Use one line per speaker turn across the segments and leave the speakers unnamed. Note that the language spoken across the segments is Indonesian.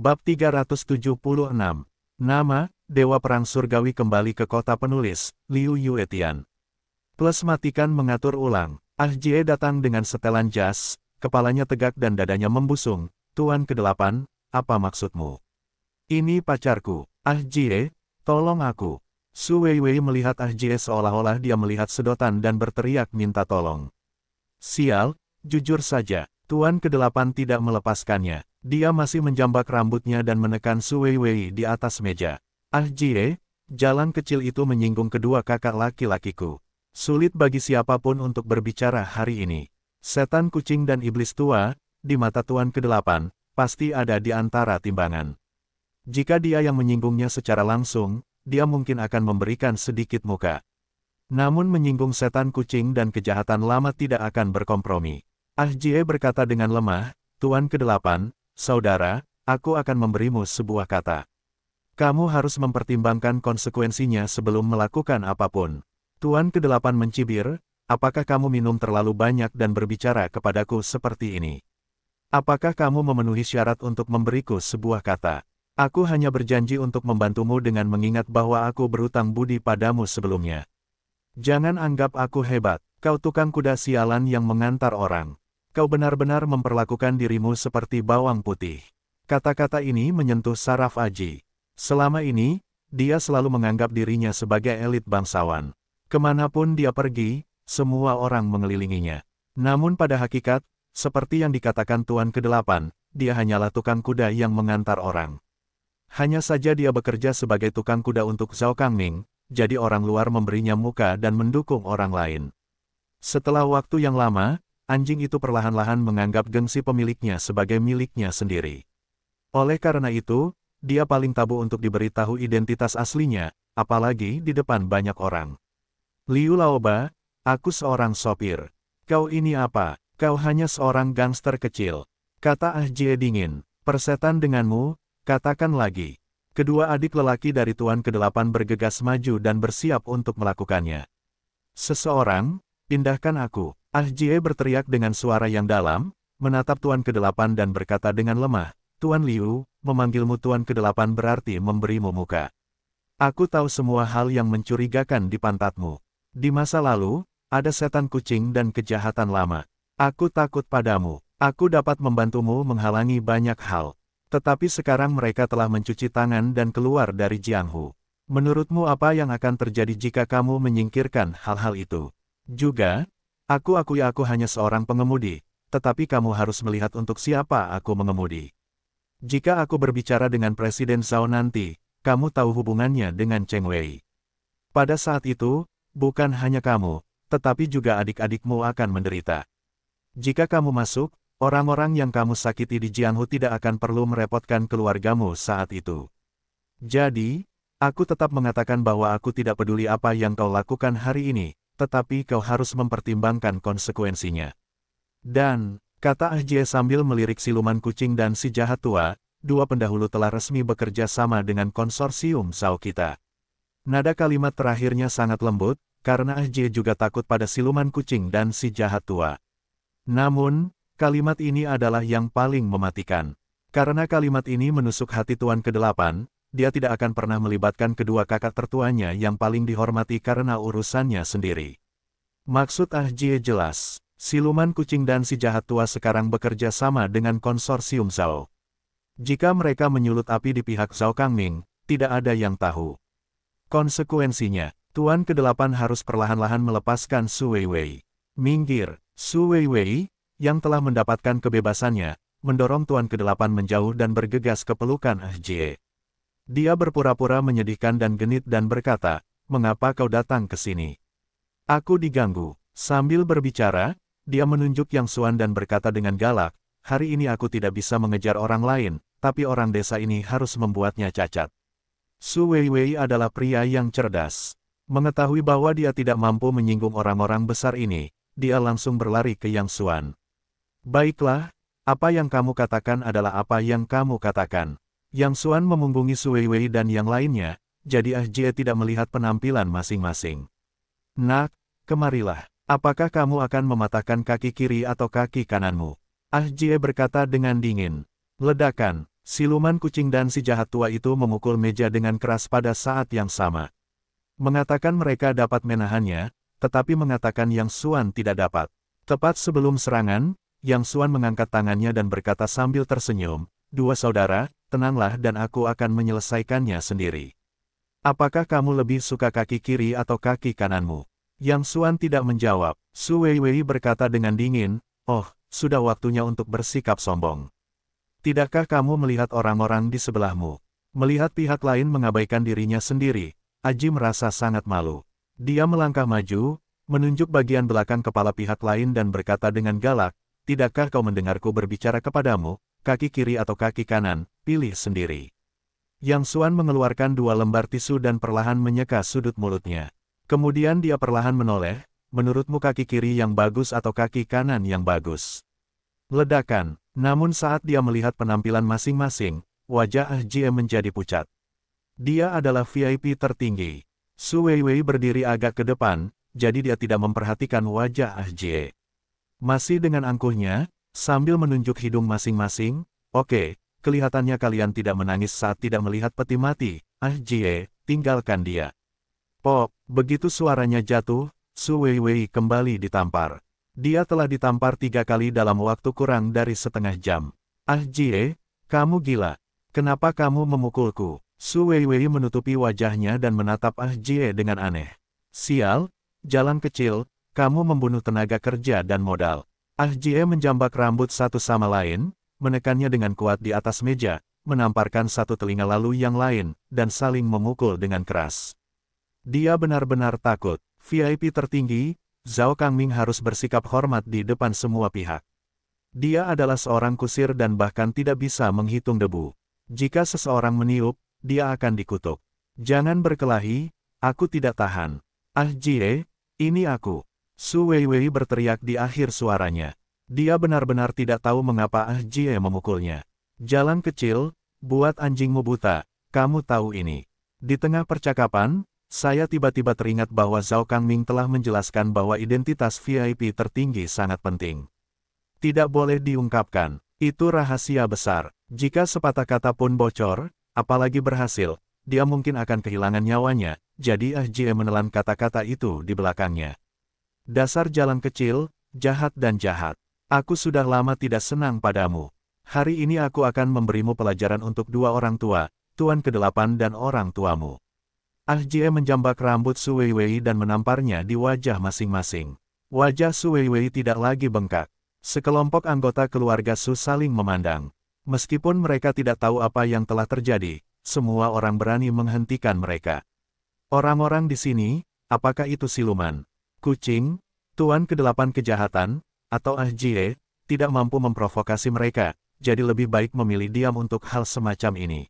Bab 376. Nama, Dewa Perang Surgawi kembali ke kota penulis, Liu Yuetian. Plus matikan mengatur ulang, Ah Jie datang dengan setelan jas, kepalanya tegak dan dadanya membusung, Tuan kedelapan, apa maksudmu? Ini pacarku, Ah Jie, tolong aku. Su Weiwei melihat Ah Jie seolah-olah dia melihat sedotan dan berteriak minta tolong. Sial, jujur saja, Tuan kedelapan tidak melepaskannya. Dia masih menjambak rambutnya dan menekan Sui Wei di atas meja. Ah Jie, jalan kecil itu menyinggung kedua kakak laki-lakiku. Sulit bagi siapapun untuk berbicara hari ini. Setan kucing dan iblis tua, di mata Tuan ke-8, pasti ada di antara timbangan. Jika dia yang menyinggungnya secara langsung, dia mungkin akan memberikan sedikit muka. Namun menyinggung setan kucing dan kejahatan lama tidak akan berkompromi. Ah Jie berkata dengan lemah, Tuan ke-8, Saudara, aku akan memberimu sebuah kata. Kamu harus mempertimbangkan konsekuensinya sebelum melakukan apapun. Tuan kedelapan mencibir, apakah kamu minum terlalu banyak dan berbicara kepadaku seperti ini? Apakah kamu memenuhi syarat untuk memberiku sebuah kata? Aku hanya berjanji untuk membantumu dengan mengingat bahwa aku berutang budi padamu sebelumnya. Jangan anggap aku hebat, kau tukang kuda sialan yang mengantar orang. Kau benar-benar memperlakukan dirimu seperti bawang putih. Kata-kata ini menyentuh saraf Aji. Selama ini, dia selalu menganggap dirinya sebagai elit bangsawan. Kemanapun dia pergi, semua orang mengelilinginya. Namun pada hakikat, seperti yang dikatakan Tuan Kedelapan, dia hanyalah tukang kuda yang mengantar orang. Hanya saja dia bekerja sebagai tukang kuda untuk Zhao Kangming, jadi orang luar memberinya muka dan mendukung orang lain. Setelah waktu yang lama, anjing itu perlahan-lahan menganggap gengsi pemiliknya sebagai miliknya sendiri. Oleh karena itu, dia paling tabu untuk diberitahu identitas aslinya, apalagi di depan banyak orang. Liu Laoba, aku seorang sopir. Kau ini apa? Kau hanya seorang gangster kecil. Kata Ah Jie dingin, persetan denganmu, katakan lagi. Kedua adik lelaki dari Tuan Kedelapan bergegas maju dan bersiap untuk melakukannya. Seseorang, pindahkan aku. Ah Jie berteriak dengan suara yang dalam, menatap Tuan Kedelapan dan berkata dengan lemah, Tuan Liu, memanggilmu Tuan Kedelapan berarti memberimu muka. Aku tahu semua hal yang mencurigakan di pantatmu. Di masa lalu, ada setan kucing dan kejahatan lama. Aku takut padamu. Aku dapat membantumu menghalangi banyak hal. Tetapi sekarang mereka telah mencuci tangan dan keluar dari Jianghu. Menurutmu apa yang akan terjadi jika kamu menyingkirkan hal-hal itu? Juga, Aku akui aku hanya seorang pengemudi, tetapi kamu harus melihat untuk siapa aku mengemudi. Jika aku berbicara dengan Presiden Zhao nanti, kamu tahu hubungannya dengan Cheng Wei. Pada saat itu, bukan hanya kamu, tetapi juga adik-adikmu akan menderita. Jika kamu masuk, orang-orang yang kamu sakiti di Jianghu tidak akan perlu merepotkan keluargamu saat itu. Jadi, aku tetap mengatakan bahwa aku tidak peduli apa yang kau lakukan hari ini, tetapi kau harus mempertimbangkan konsekuensinya. Dan, kata Ahjie sambil melirik siluman kucing dan si jahat tua, dua pendahulu telah resmi bekerja sama dengan konsorsium Sao kita. Nada kalimat terakhirnya sangat lembut, karena Ahjie juga takut pada siluman kucing dan si jahat tua. Namun, kalimat ini adalah yang paling mematikan. Karena kalimat ini menusuk hati Tuan Kedelapan, dia tidak akan pernah melibatkan kedua kakak tertuanya yang paling dihormati karena urusannya sendiri. Maksud Ah Jie jelas, siluman kucing dan si jahat tua sekarang bekerja sama dengan konsorsium Zhao. Jika mereka menyulut api di pihak Zhao Kangming, tidak ada yang tahu. Konsekuensinya, Tuan Kedelapan harus perlahan-lahan melepaskan Su Weiwei. Minggir, Su Weiwei, yang telah mendapatkan kebebasannya, mendorong Tuan Kedelapan menjauh dan bergegas ke pelukan Ah Jie. Dia berpura-pura menyedihkan dan genit dan berkata, mengapa kau datang ke sini? Aku diganggu. Sambil berbicara, dia menunjuk Yang Suan dan berkata dengan galak, hari ini aku tidak bisa mengejar orang lain, tapi orang desa ini harus membuatnya cacat. Su Wei adalah pria yang cerdas. Mengetahui bahwa dia tidak mampu menyinggung orang-orang besar ini, dia langsung berlari ke Yang Suan. Baiklah, apa yang kamu katakan adalah apa yang kamu katakan. Yang Suan memunggungi Sui Wei dan yang lainnya, jadi Ah Jie tidak melihat penampilan masing-masing. Nak, kemarilah. Apakah kamu akan mematahkan kaki kiri atau kaki kananmu? Ah Jie berkata dengan dingin. Ledakan, siluman kucing dan si jahat tua itu memukul meja dengan keras pada saat yang sama. Mengatakan mereka dapat menahannya, tetapi mengatakan Yang Suan tidak dapat. Tepat sebelum serangan, Yang Suan mengangkat tangannya dan berkata sambil tersenyum, Dua saudara, tenanglah dan aku akan menyelesaikannya sendiri. Apakah kamu lebih suka kaki kiri atau kaki kananmu? Yang Suan tidak menjawab, Su Weiwei berkata dengan dingin, Oh, sudah waktunya untuk bersikap sombong. Tidakkah kamu melihat orang-orang di sebelahmu? Melihat pihak lain mengabaikan dirinya sendiri, Aji merasa sangat malu. Dia melangkah maju, menunjuk bagian belakang kepala pihak lain dan berkata dengan galak, Tidakkah kau mendengarku berbicara kepadamu? kaki kiri atau kaki kanan, pilih sendiri. Yang Suan mengeluarkan dua lembar tisu dan perlahan menyeka sudut mulutnya. Kemudian dia perlahan menoleh, menurutmu kaki kiri yang bagus atau kaki kanan yang bagus? Ledakan, namun saat dia melihat penampilan masing-masing, wajah Ah Jie menjadi pucat. Dia adalah VIP tertinggi. Su Weiwei berdiri agak ke depan, jadi dia tidak memperhatikan wajah Ah Jie. Masih dengan angkuhnya, Sambil menunjuk hidung masing-masing, oke, okay, kelihatannya kalian tidak menangis saat tidak melihat peti mati, ah Jie, tinggalkan dia. Pop, begitu suaranya jatuh, Su Wei kembali ditampar. Dia telah ditampar tiga kali dalam waktu kurang dari setengah jam. Ah Jie, kamu gila. Kenapa kamu memukulku? Su Wei menutupi wajahnya dan menatap Ah Jie dengan aneh. Sial, jalan kecil, kamu membunuh tenaga kerja dan modal. Ah Jie menjambak rambut satu sama lain, menekannya dengan kuat di atas meja, menamparkan satu telinga lalu yang lain, dan saling memukul dengan keras. Dia benar-benar takut. VIP tertinggi, Zhao Kangming harus bersikap hormat di depan semua pihak. Dia adalah seorang kusir dan bahkan tidak bisa menghitung debu. Jika seseorang meniup, dia akan dikutuk. Jangan berkelahi, aku tidak tahan. Ah Jie, ini aku. Su Weiwei berteriak di akhir suaranya. Dia benar-benar tidak tahu mengapa Ah Jie memukulnya. Jalan kecil, buat anjingmu buta, kamu tahu ini. Di tengah percakapan, saya tiba-tiba teringat bahwa Zhao Kangming telah menjelaskan bahwa identitas VIP tertinggi sangat penting. Tidak boleh diungkapkan, itu rahasia besar. Jika sepatah kata pun bocor, apalagi berhasil, dia mungkin akan kehilangan nyawanya, jadi Ah Jie menelan kata-kata itu di belakangnya. Dasar jalan kecil, jahat dan jahat. Aku sudah lama tidak senang padamu. Hari ini aku akan memberimu pelajaran untuk dua orang tua, Tuan Kedelapan dan orang tuamu. Ah Jie menjambak rambut Su Wei Wei dan menamparnya di wajah masing-masing. Wajah Su Wei Wei tidak lagi bengkak. Sekelompok anggota keluarga Su saling memandang. Meskipun mereka tidak tahu apa yang telah terjadi, semua orang berani menghentikan mereka. Orang-orang di sini, apakah itu siluman? kucing, tuan kedelapan kejahatan, atau Ahjie, tidak mampu memprovokasi mereka, jadi lebih baik memilih diam untuk hal semacam ini.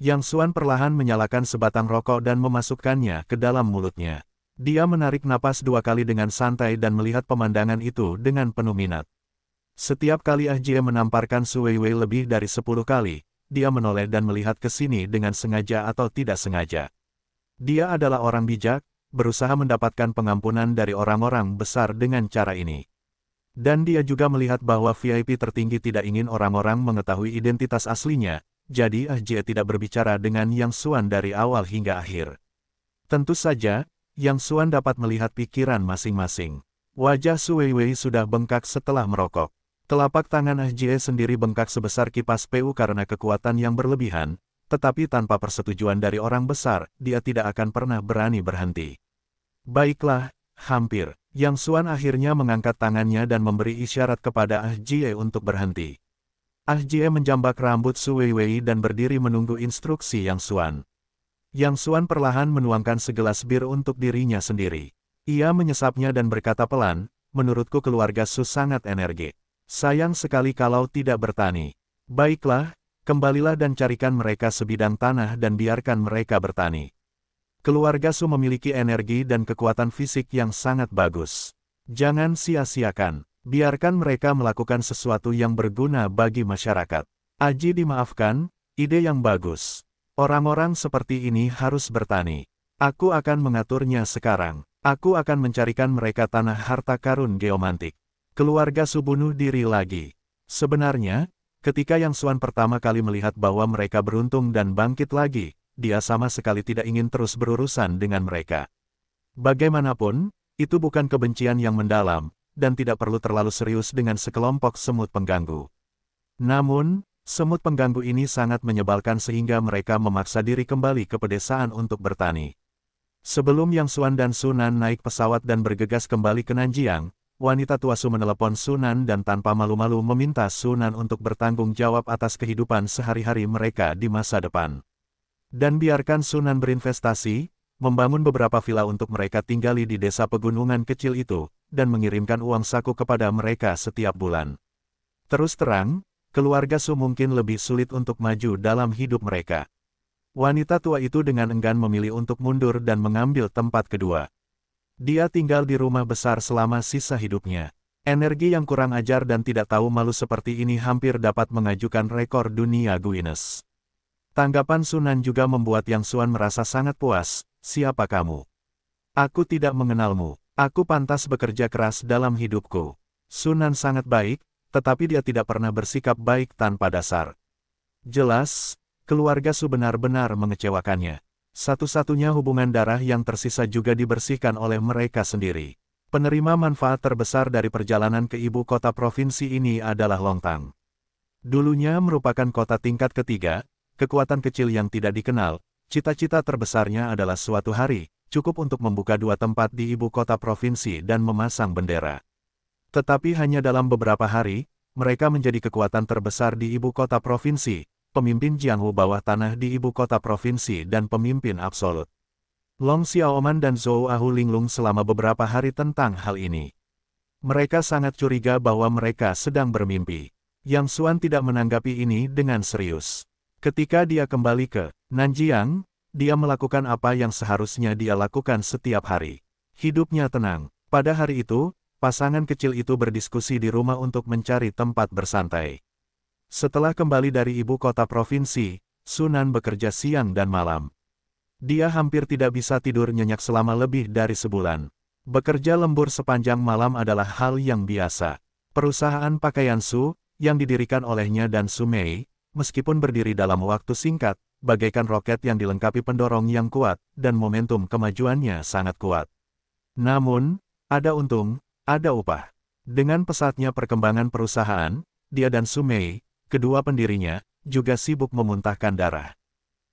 Yang Suan perlahan menyalakan sebatang rokok dan memasukkannya ke dalam mulutnya. Dia menarik napas dua kali dengan santai dan melihat pemandangan itu dengan penuh minat. Setiap kali ah jie menamparkan Wei lebih dari sepuluh kali, dia menoleh dan melihat ke sini dengan sengaja atau tidak sengaja. Dia adalah orang bijak, berusaha mendapatkan pengampunan dari orang-orang besar dengan cara ini. Dan dia juga melihat bahwa VIP tertinggi tidak ingin orang-orang mengetahui identitas aslinya, jadi Ah Jie tidak berbicara dengan Yang Suan dari awal hingga akhir. Tentu saja, Yang Suan dapat melihat pikiran masing-masing. Wajah Wei Wei sudah bengkak setelah merokok. Telapak tangan Ah Jie sendiri bengkak sebesar kipas PU karena kekuatan yang berlebihan, tetapi tanpa persetujuan dari orang besar, dia tidak akan pernah berani berhenti. Baiklah, hampir. Yang Suan akhirnya mengangkat tangannya dan memberi isyarat kepada Ah Jie untuk berhenti. Ah Jie menjambak rambut Su Weiwei dan berdiri menunggu instruksi Yang Suan. Yang Suan perlahan menuangkan segelas bir untuk dirinya sendiri. Ia menyesapnya dan berkata pelan, menurutku keluarga Su sangat energik. Sayang sekali kalau tidak bertani. Baiklah, Kembalilah dan carikan mereka sebidang tanah dan biarkan mereka bertani. Keluarga Su memiliki energi dan kekuatan fisik yang sangat bagus. Jangan sia-siakan. Biarkan mereka melakukan sesuatu yang berguna bagi masyarakat. Aji dimaafkan, ide yang bagus. Orang-orang seperti ini harus bertani. Aku akan mengaturnya sekarang. Aku akan mencarikan mereka tanah harta karun geomantik. Keluarga Su bunuh diri lagi. Sebenarnya, Ketika Yang Suan pertama kali melihat bahwa mereka beruntung dan bangkit lagi, dia sama sekali tidak ingin terus berurusan dengan mereka. Bagaimanapun, itu bukan kebencian yang mendalam, dan tidak perlu terlalu serius dengan sekelompok semut pengganggu. Namun, semut pengganggu ini sangat menyebalkan sehingga mereka memaksa diri kembali ke pedesaan untuk bertani. Sebelum Yang Suan dan Sunan naik pesawat dan bergegas kembali ke Nanjiang, wanita tua Su menelepon Sunan dan tanpa malu-malu meminta Sunan untuk bertanggung jawab atas kehidupan sehari-hari mereka di masa depan. Dan biarkan Sunan berinvestasi, membangun beberapa villa untuk mereka tinggali di desa pegunungan kecil itu, dan mengirimkan uang saku kepada mereka setiap bulan. Terus terang, keluarga Su mungkin lebih sulit untuk maju dalam hidup mereka. Wanita tua itu dengan enggan memilih untuk mundur dan mengambil tempat kedua. Dia tinggal di rumah besar selama sisa hidupnya. Energi yang kurang ajar dan tidak tahu malu seperti ini hampir dapat mengajukan rekor dunia Guinness. Tanggapan Sunan juga membuat Yang Suan merasa sangat puas, siapa kamu? Aku tidak mengenalmu, aku pantas bekerja keras dalam hidupku. Sunan sangat baik, tetapi dia tidak pernah bersikap baik tanpa dasar. Jelas, keluarga Su benar-benar mengecewakannya. Satu-satunya hubungan darah yang tersisa juga dibersihkan oleh mereka sendiri. Penerima manfaat terbesar dari perjalanan ke ibu kota provinsi ini adalah Longtang. Dulunya merupakan kota tingkat ketiga, kekuatan kecil yang tidak dikenal, cita-cita terbesarnya adalah suatu hari, cukup untuk membuka dua tempat di ibu kota provinsi dan memasang bendera. Tetapi hanya dalam beberapa hari, mereka menjadi kekuatan terbesar di ibu kota provinsi, pemimpin Jianghu bawah tanah di ibu kota provinsi dan pemimpin absolut. Long Xiaoman dan Zhou Ahu linglung selama beberapa hari tentang hal ini. Mereka sangat curiga bahwa mereka sedang bermimpi. Yang Xuan tidak menanggapi ini dengan serius. Ketika dia kembali ke Nanjiang, dia melakukan apa yang seharusnya dia lakukan setiap hari. Hidupnya tenang. Pada hari itu, pasangan kecil itu berdiskusi di rumah untuk mencari tempat bersantai. Setelah kembali dari ibu kota provinsi, Sunan bekerja siang dan malam. Dia hampir tidak bisa tidur nyenyak selama lebih dari sebulan. Bekerja lembur sepanjang malam adalah hal yang biasa. Perusahaan pakaian Su, yang didirikan olehnya dan Su meskipun berdiri dalam waktu singkat, bagaikan roket yang dilengkapi pendorong yang kuat, dan momentum kemajuannya sangat kuat. Namun, ada untung, ada upah. Dengan pesatnya perkembangan perusahaan, dia dan Su kedua pendirinya, juga sibuk memuntahkan darah.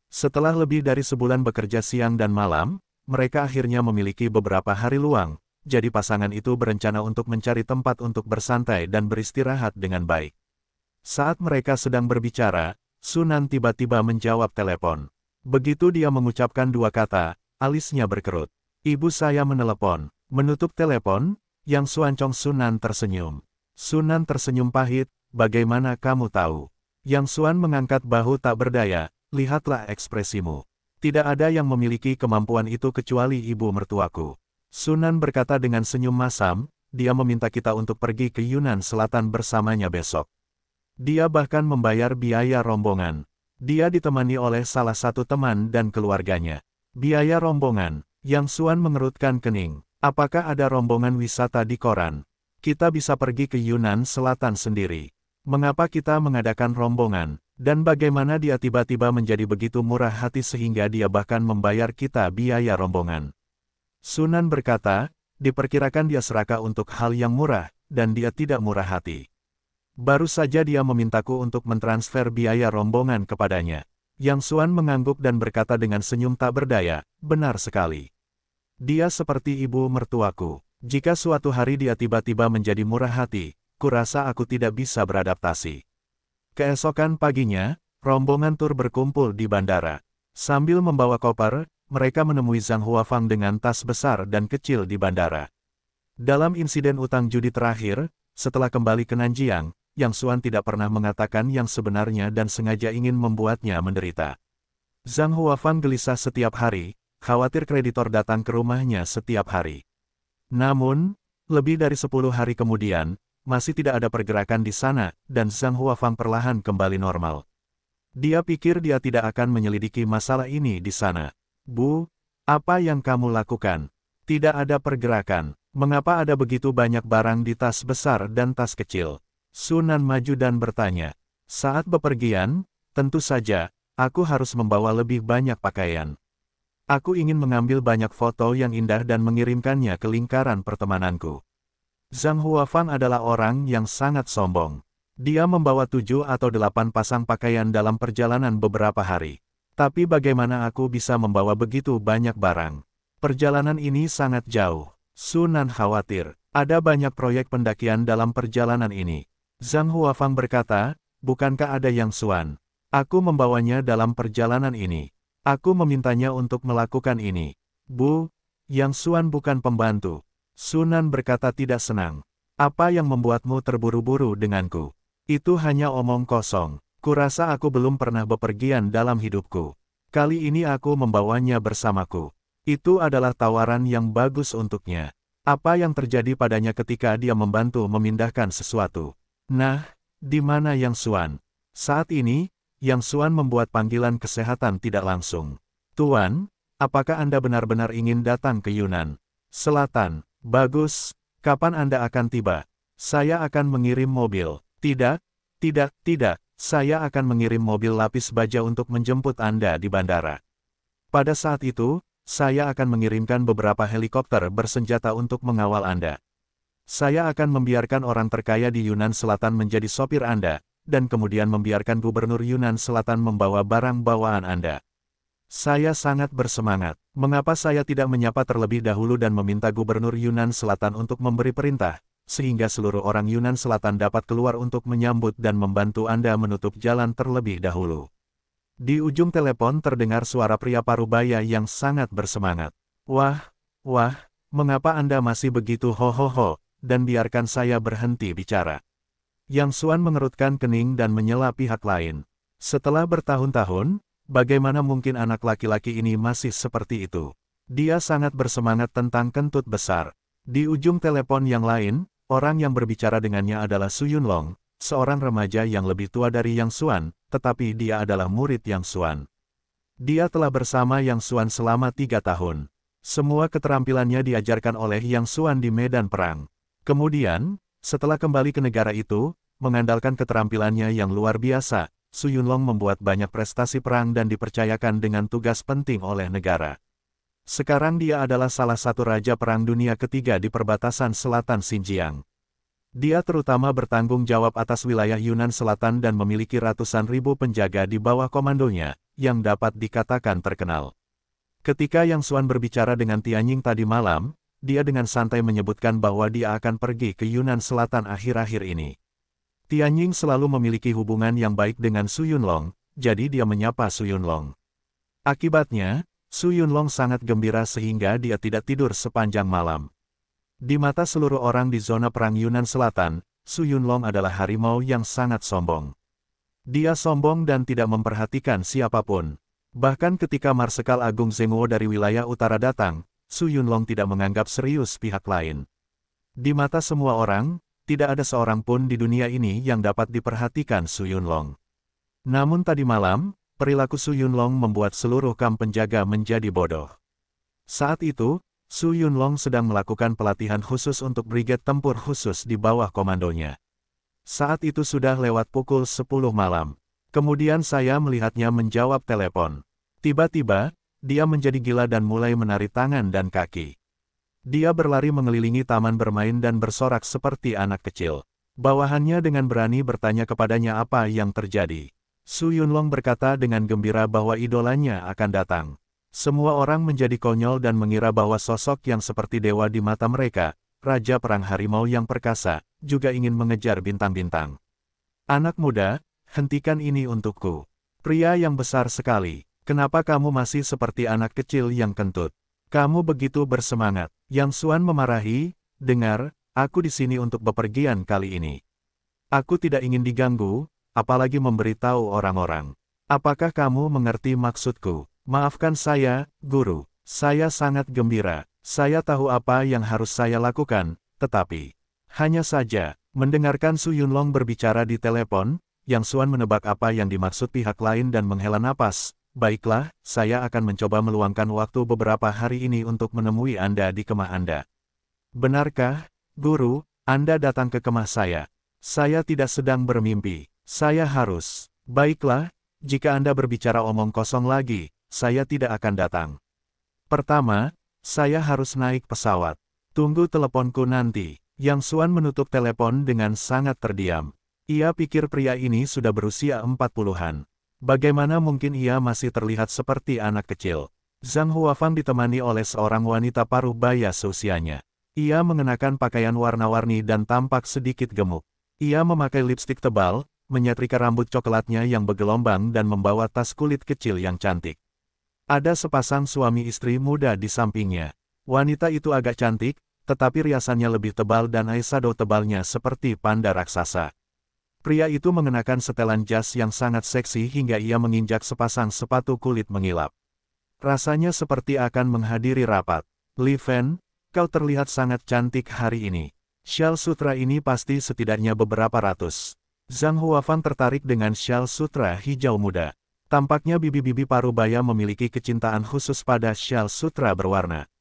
Setelah lebih dari sebulan bekerja siang dan malam, mereka akhirnya memiliki beberapa hari luang, jadi pasangan itu berencana untuk mencari tempat untuk bersantai dan beristirahat dengan baik. Saat mereka sedang berbicara, Sunan tiba-tiba menjawab telepon. Begitu dia mengucapkan dua kata, alisnya berkerut. Ibu saya menelepon. Menutup telepon, Yang Suancong Sunan tersenyum. Sunan tersenyum pahit, Bagaimana kamu tahu? Yang Suan mengangkat bahu tak berdaya, lihatlah ekspresimu. Tidak ada yang memiliki kemampuan itu kecuali ibu mertuaku. Sunan berkata dengan senyum masam, dia meminta kita untuk pergi ke Yunan Selatan bersamanya besok. Dia bahkan membayar biaya rombongan. Dia ditemani oleh salah satu teman dan keluarganya. Biaya rombongan, Yang Suan mengerutkan kening. Apakah ada rombongan wisata di koran? Kita bisa pergi ke Yunan Selatan sendiri mengapa kita mengadakan rombongan, dan bagaimana dia tiba-tiba menjadi begitu murah hati sehingga dia bahkan membayar kita biaya rombongan. Sunan berkata, diperkirakan dia serakah untuk hal yang murah, dan dia tidak murah hati. Baru saja dia memintaku untuk mentransfer biaya rombongan kepadanya. Yang Suan mengangguk dan berkata dengan senyum tak berdaya, benar sekali. Dia seperti ibu mertuaku. Jika suatu hari dia tiba-tiba menjadi murah hati, kurasa aku tidak bisa beradaptasi. Keesokan paginya, rombongan tur berkumpul di bandara. Sambil membawa koper, mereka menemui Zhang Huafang dengan tas besar dan kecil di bandara. Dalam insiden utang judi terakhir, setelah kembali ke Nanjiang, Yang Xuan tidak pernah mengatakan yang sebenarnya dan sengaja ingin membuatnya menderita. Zhang Huafang gelisah setiap hari, khawatir kreditor datang ke rumahnya setiap hari. Namun, lebih dari 10 hari kemudian, masih tidak ada pergerakan di sana, dan Zhang Huafang perlahan kembali normal. Dia pikir dia tidak akan menyelidiki masalah ini di sana. Bu, apa yang kamu lakukan? Tidak ada pergerakan. Mengapa ada begitu banyak barang di tas besar dan tas kecil? Sunan maju dan bertanya. Saat bepergian, tentu saja, aku harus membawa lebih banyak pakaian. Aku ingin mengambil banyak foto yang indah dan mengirimkannya ke lingkaran pertemananku. Zhang Huafan adalah orang yang sangat sombong. Dia membawa tujuh atau delapan pasang pakaian dalam perjalanan beberapa hari. Tapi bagaimana aku bisa membawa begitu banyak barang? Perjalanan ini sangat jauh. Sunan khawatir, ada banyak proyek pendakian dalam perjalanan ini. Zhang Huafang berkata, bukankah ada yang suan? Aku membawanya dalam perjalanan ini. Aku memintanya untuk melakukan ini. Bu, yang suan bukan pembantu. Sunan berkata tidak senang. Apa yang membuatmu terburu-buru denganku? Itu hanya omong kosong. Kurasa aku belum pernah bepergian dalam hidupku. Kali ini aku membawanya bersamaku. Itu adalah tawaran yang bagus untuknya. Apa yang terjadi padanya ketika dia membantu memindahkan sesuatu? Nah, di mana Yang Suan? Saat ini, Yang Suan membuat panggilan kesehatan tidak langsung. Tuan, apakah Anda benar-benar ingin datang ke Yunan? Selatan, Bagus, kapan Anda akan tiba? Saya akan mengirim mobil. Tidak, tidak, tidak, saya akan mengirim mobil lapis baja untuk menjemput Anda di bandara. Pada saat itu, saya akan mengirimkan beberapa helikopter bersenjata untuk mengawal Anda. Saya akan membiarkan orang terkaya di Yunan Selatan menjadi sopir Anda, dan kemudian membiarkan Gubernur Yunan Selatan membawa barang bawaan Anda. Saya sangat bersemangat. Mengapa saya tidak menyapa terlebih dahulu dan meminta Gubernur Yunan Selatan untuk memberi perintah, sehingga seluruh orang Yunan Selatan dapat keluar untuk menyambut dan membantu Anda menutup jalan terlebih dahulu. Di ujung telepon terdengar suara pria parubaya yang sangat bersemangat. Wah, wah, mengapa Anda masih begitu ho-ho-ho, dan biarkan saya berhenti bicara. Yang Suan mengerutkan kening dan menyela pihak lain. Setelah bertahun-tahun, Bagaimana mungkin anak laki-laki ini masih seperti itu? Dia sangat bersemangat tentang kentut besar. Di ujung telepon yang lain, orang yang berbicara dengannya adalah Suyun Long, seorang remaja yang lebih tua dari Yang Suan, tetapi dia adalah murid Yang Suan. Dia telah bersama Yang Suan selama tiga tahun. Semua keterampilannya diajarkan oleh Yang Suan di medan perang. Kemudian, setelah kembali ke negara itu, mengandalkan keterampilannya yang luar biasa, Su Yunlong membuat banyak prestasi perang dan dipercayakan dengan tugas penting oleh negara. Sekarang dia adalah salah satu raja perang dunia ketiga di perbatasan selatan Xinjiang. Dia terutama bertanggung jawab atas wilayah Yunan Selatan dan memiliki ratusan ribu penjaga di bawah komandonya, yang dapat dikatakan terkenal. Ketika Yang Suan berbicara dengan Tianying tadi malam, dia dengan santai menyebutkan bahwa dia akan pergi ke Yunan Selatan akhir-akhir ini. Tianying selalu memiliki hubungan yang baik dengan Su Yunlong, jadi dia menyapa Su Yunlong. Akibatnya, Su Yunlong sangat gembira sehingga dia tidak tidur sepanjang malam. Di mata seluruh orang di zona perang Yunan Selatan, Su Yunlong adalah harimau yang sangat sombong. Dia sombong dan tidak memperhatikan siapapun. Bahkan ketika Marsekal Agung Zenguo dari wilayah utara datang, Su Yunlong tidak menganggap serius pihak lain. Di mata semua orang, tidak ada seorang pun di dunia ini yang dapat diperhatikan Su Yunlong. Namun tadi malam, perilaku Su Yunlong membuat seluruh kamp penjaga menjadi bodoh. Saat itu, Su Yunlong sedang melakukan pelatihan khusus untuk brigade tempur khusus di bawah komandonya. Saat itu sudah lewat pukul 10 malam. Kemudian saya melihatnya menjawab telepon. Tiba-tiba, dia menjadi gila dan mulai menari tangan dan kaki. Dia berlari mengelilingi taman bermain dan bersorak seperti anak kecil. Bawahannya dengan berani bertanya kepadanya apa yang terjadi. Su Yunlong berkata dengan gembira bahwa idolanya akan datang. Semua orang menjadi konyol dan mengira bahwa sosok yang seperti dewa di mata mereka, Raja Perang Harimau yang perkasa, juga ingin mengejar bintang-bintang. Anak muda, hentikan ini untukku. Pria yang besar sekali, kenapa kamu masih seperti anak kecil yang kentut? Kamu begitu bersemangat. Yang Suan memarahi, dengar, aku di sini untuk bepergian kali ini. Aku tidak ingin diganggu, apalagi memberitahu orang-orang. Apakah kamu mengerti maksudku? Maafkan saya, guru. Saya sangat gembira. Saya tahu apa yang harus saya lakukan, tetapi... Hanya saja, mendengarkan Su Yunlong berbicara di telepon, Yang Suan menebak apa yang dimaksud pihak lain dan menghela napas, Baiklah, saya akan mencoba meluangkan waktu beberapa hari ini untuk menemui Anda di kemah Anda. Benarkah, Guru, Anda datang ke kemah saya? Saya tidak sedang bermimpi. Saya harus. Baiklah, jika Anda berbicara omong kosong lagi, saya tidak akan datang. Pertama, saya harus naik pesawat. Tunggu teleponku nanti. Yang Suan menutup telepon dengan sangat terdiam. Ia pikir pria ini sudah berusia empat puluhan. Bagaimana mungkin ia masih terlihat seperti anak kecil? Zhang Huafang ditemani oleh seorang wanita paruh baya seusianya. Ia mengenakan pakaian warna-warni dan tampak sedikit gemuk. Ia memakai lipstik tebal, menyetrika rambut coklatnya yang bergelombang dan membawa tas kulit kecil yang cantik. Ada sepasang suami istri muda di sampingnya. Wanita itu agak cantik, tetapi riasannya lebih tebal dan eyeshadow tebalnya seperti panda raksasa. Pria itu mengenakan setelan jas yang sangat seksi hingga ia menginjak sepasang sepatu kulit mengilap. Rasanya seperti akan menghadiri rapat. Li Fan, kau terlihat sangat cantik hari ini. Shal sutra ini pasti setidaknya beberapa ratus. Zhang Huafan tertarik dengan shal sutra hijau muda. Tampaknya bibi-bibi parubaya memiliki kecintaan khusus pada shal sutra berwarna.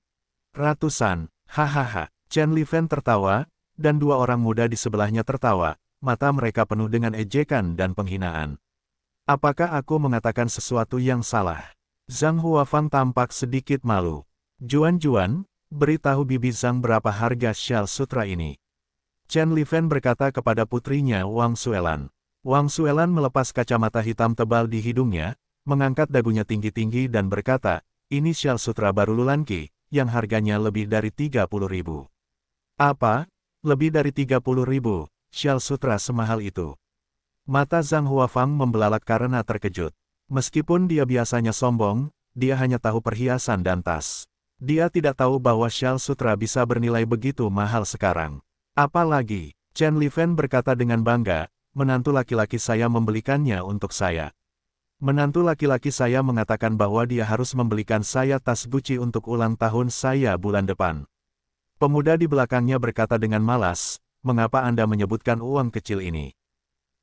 Ratusan, hahaha, Chen Li Fan tertawa, dan dua orang muda di sebelahnya tertawa, mata mereka penuh dengan ejekan dan penghinaan. Apakah aku mengatakan sesuatu yang salah? Zhang Huafang tampak sedikit malu. Juan-Juan, beritahu Bibi Zhang berapa harga Shal Sutra ini. Chen Lifen berkata kepada putrinya Wang Suelan. Wang Suelan melepas kacamata hitam tebal di hidungnya, mengangkat dagunya tinggi-tinggi dan berkata, ini Shal Sutra baru Lulanki, yang harganya lebih dari 30 ribu. Apa? Lebih dari 30 ribu? Shal Sutra semahal itu. Mata Zhang Huafang membelalak karena terkejut. Meskipun dia biasanya sombong, dia hanya tahu perhiasan dan tas. Dia tidak tahu bahwa Shal Sutra bisa bernilai begitu mahal sekarang. Apalagi, Chen Li Fan berkata dengan bangga, menantu laki-laki saya membelikannya untuk saya. Menantu laki-laki saya mengatakan bahwa dia harus membelikan saya tas Gucci untuk ulang tahun saya bulan depan. Pemuda di belakangnya berkata dengan malas, mengapa Anda menyebutkan uang kecil ini?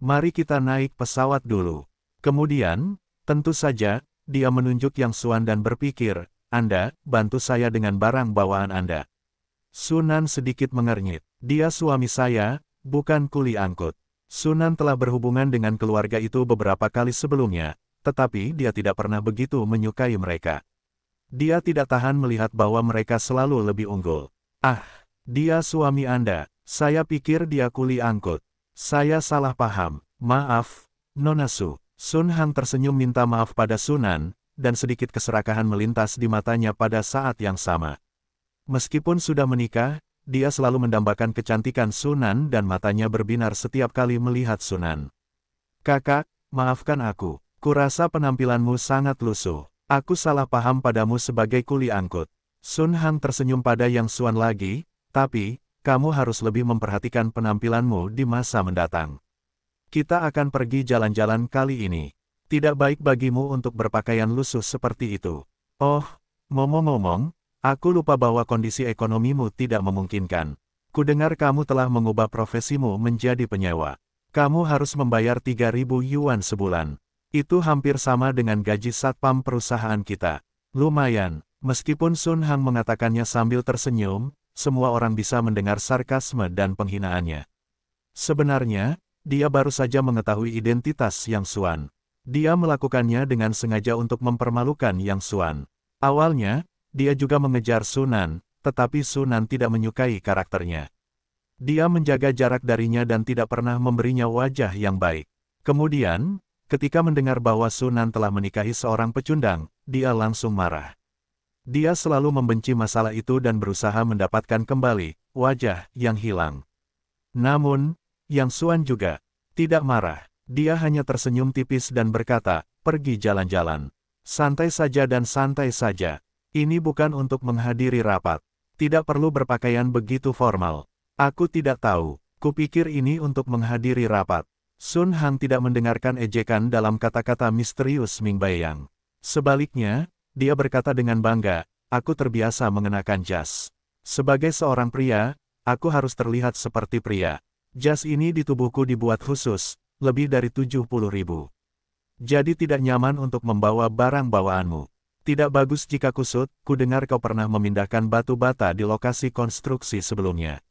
Mari kita naik pesawat dulu. Kemudian, tentu saja, dia menunjuk Yang Suan dan berpikir, Anda, bantu saya dengan barang bawaan Anda. Sunan sedikit mengernyit. Dia suami saya, bukan kuli angkut. Sunan telah berhubungan dengan keluarga itu beberapa kali sebelumnya, tetapi dia tidak pernah begitu menyukai mereka. Dia tidak tahan melihat bahwa mereka selalu lebih unggul. Ah, dia suami Anda, saya pikir dia kuli angkut. Saya salah paham. Maaf, Nonasu. Sun Han tersenyum minta maaf pada Sunan, dan sedikit keserakahan melintas di matanya pada saat yang sama. Meskipun sudah menikah, dia selalu mendambakan kecantikan Sunan dan matanya berbinar setiap kali melihat Sunan. Kakak, maafkan aku. Kurasa penampilanmu sangat lusuh. Aku salah paham padamu sebagai kuli angkut. Sun Han tersenyum pada Yang Suan lagi, tapi, kamu harus lebih memperhatikan penampilanmu di masa mendatang. Kita akan pergi jalan-jalan kali ini. Tidak baik bagimu untuk berpakaian lusuh seperti itu. Oh, ngomong-ngomong, aku lupa bahwa kondisi ekonomimu tidak memungkinkan. Kudengar kamu telah mengubah profesimu menjadi penyewa. Kamu harus membayar 3.000 yuan sebulan. Itu hampir sama dengan gaji satpam perusahaan kita. Lumayan, meskipun Sun Hang mengatakannya sambil tersenyum, semua orang bisa mendengar sarkasme dan penghinaannya. Sebenarnya, dia baru saja mengetahui identitas Yang Suan. Dia melakukannya dengan sengaja untuk mempermalukan Yang Suan. Awalnya, dia juga mengejar Sunan, tetapi Sunan tidak menyukai karakternya. Dia menjaga jarak darinya dan tidak pernah memberinya wajah yang baik. Kemudian, ketika mendengar bahwa Sunan telah menikahi seorang pecundang, dia langsung marah. Dia selalu membenci masalah itu dan berusaha mendapatkan kembali wajah yang hilang. Namun, Yang Suan juga tidak marah. Dia hanya tersenyum tipis dan berkata, pergi jalan-jalan. Santai saja dan santai saja. Ini bukan untuk menghadiri rapat. Tidak perlu berpakaian begitu formal. Aku tidak tahu. Kupikir ini untuk menghadiri rapat. Sun Hang tidak mendengarkan ejekan dalam kata-kata misterius Ming Baiyang. Sebaliknya, dia berkata dengan bangga, aku terbiasa mengenakan jas. Sebagai seorang pria, aku harus terlihat seperti pria. Jas ini di tubuhku dibuat khusus, lebih dari 70 ribu. Jadi tidak nyaman untuk membawa barang bawaanmu. Tidak bagus jika kusut, ku dengar kau pernah memindahkan batu bata di lokasi konstruksi sebelumnya.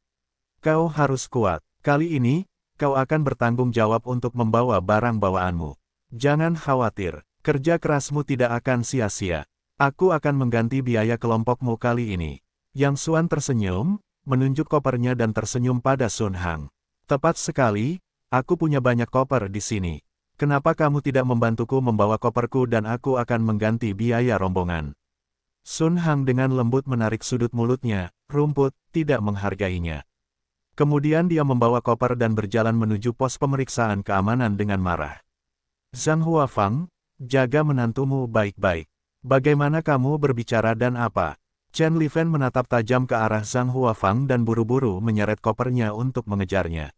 Kau harus kuat. Kali ini, kau akan bertanggung jawab untuk membawa barang bawaanmu. Jangan khawatir, kerja kerasmu tidak akan sia-sia. Aku akan mengganti biaya kelompokmu kali ini. Yang Suan tersenyum, menunjuk kopernya dan tersenyum pada Sun Hang. Tepat sekali, aku punya banyak koper di sini. Kenapa kamu tidak membantuku membawa koperku dan aku akan mengganti biaya rombongan? Sun Hang dengan lembut menarik sudut mulutnya, rumput, tidak menghargainya. Kemudian dia membawa koper dan berjalan menuju pos pemeriksaan keamanan dengan marah. Zhang Huafang, jaga menantumu baik-baik. Bagaimana kamu berbicara dan apa? Chen Lifen menatap tajam ke arah Zhang Huafang dan buru-buru menyeret kopernya untuk mengejarnya.